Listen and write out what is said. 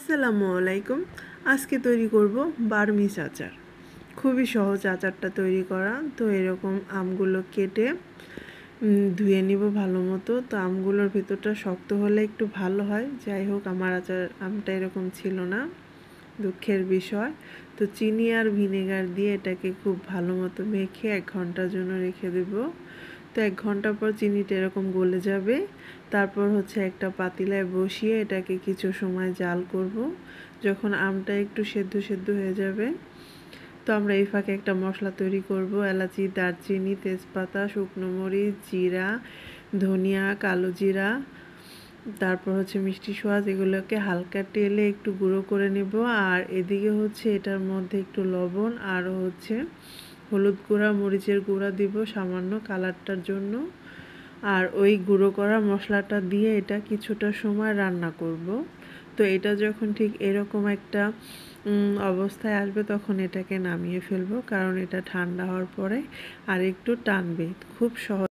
আসসালামু আলাইকুম আজকে তৈরি করব বার্মিস আচার খুবই সহজ আচারটা তৈরি করা তো এরকম আমগুলো কেটে ধুয়ে নিব ভালো মতো তো আমগুলোর ভেতরটা শক্ত হলে একটু ভালো হয় যাই হোক আমার আচার আমটা এরকম ছিল না দুঃখের বিষয় তো চিনি আর ভিনেগার দিয়ে এটাকে খুব ভালো মতো মেখে এক ঘন্টার জন্য রেখে দেব তো এক ঘন্টা পর চিনিটা এরকম গলে যাবে তারপর হচ্ছে একটা পাতিলায় বসিয়ে এটাকে কিছু সময় জাল করব। যখন আমটা একটু সেদ্ধ সেদ্ধ হয়ে যাবে তো আমরা এই ফাঁকে একটা মশলা তৈরি করব এলাচি দারচিনি তেজপাতা শুকনো মরিচ জিরা ধনিয়া কালো জিরা তারপর হচ্ছে মিষ্টি সোয়াজ এগুলোকে হালকা তেলে একটু গুঁড়ো করে নেব আর এদিকে হচ্ছে এটার মধ্যে একটু লবণ আর হচ্ছে হলুদ গুঁড়া মরিচের গুঁড়া দিব সামান্য কালারটার জন্য আর ওই গুঁড়ো করা মশলাটা দিয়ে এটা কিছুটা সময় রান্না করব তো এটা যখন ঠিক এরকম একটা অবস্থায় আসবে তখন এটাকে নামিয়ে ফেলবো কারণ এটা ঠান্ডা হওয়ার পরে আর একটু টানবে খুব সহজ